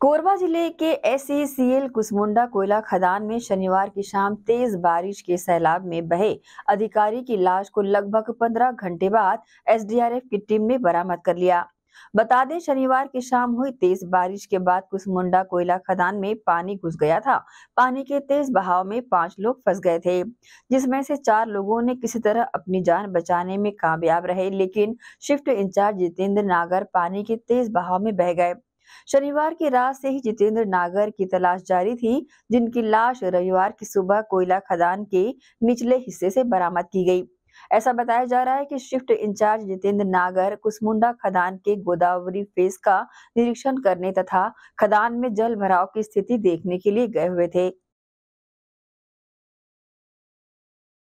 कोरबा जिले के S C L Kusmunda कोयला खदान में शनिवार की शाम तेज बारिश के सैलाब में बहे अधिकारी की लाश को लगभग 15 घंटे बाद एसडीआरएफ की टीम ने बरामद कर लिया बता दें शनिवार की शाम हुई तेज बारिश के बाद कुसमुंडा कोयला खदान में पानी घुस गया था पानी के तेज बहाव में पांच लोग फंस गए थे जिसमें से चार लोगों ने किसी तरह अपनी जान बचाने में कामयाब रहे लेकिन शिफ्ट इंचार्ज जितेंद्र नागर पानी के तेज बहाव में बह गए शनिवार की रात से ही जितेंद्र नागर की तलाश जारी थी जिनकी लाश रविवार की सुबह कोयला खदान के निचले हिस्से से बरामद की गई ऐसा बताया जा रहा है कि शिफ्ट इंचार्ज जितेंद्र नागर कुसमुंडा खदान के गोदावरी फेस का निरीक्षण करने तथा खदान में जल भराव की स्थिति देखने के लिए गए हुए थे